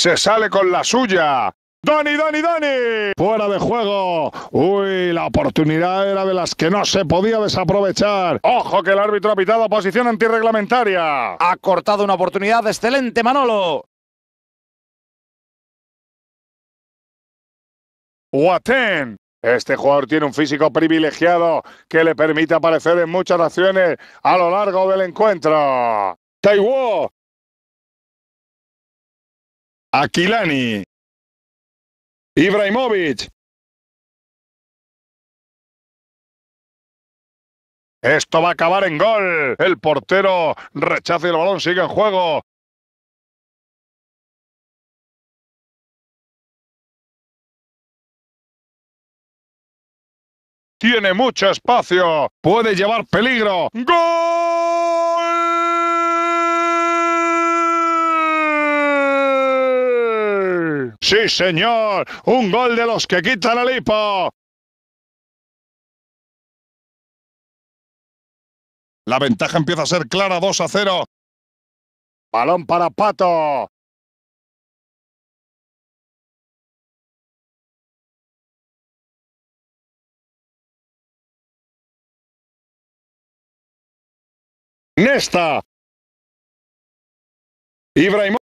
se sale con la suya. Dani, Dani, Dani. Fuera de juego. Uy, la oportunidad era de las que no se podía desaprovechar. Ojo que el árbitro ha pitado posición antirreglamentaria. Ha cortado una oportunidad excelente, Manolo. ¡Waten! Este jugador tiene un físico privilegiado que le permite aparecer en muchas acciones a lo largo del encuentro. Taiwo Aquilani, Ibrahimovic. Esto va a acabar en gol. El portero rechaza el balón sigue en juego. Tiene mucho espacio. Puede llevar peligro. ¡Gol! Sí, señor. Un gol de los que quitan el hipo. La ventaja empieza a ser clara, 2 a 0. Balón para Pato. Nesta. Ibrahim.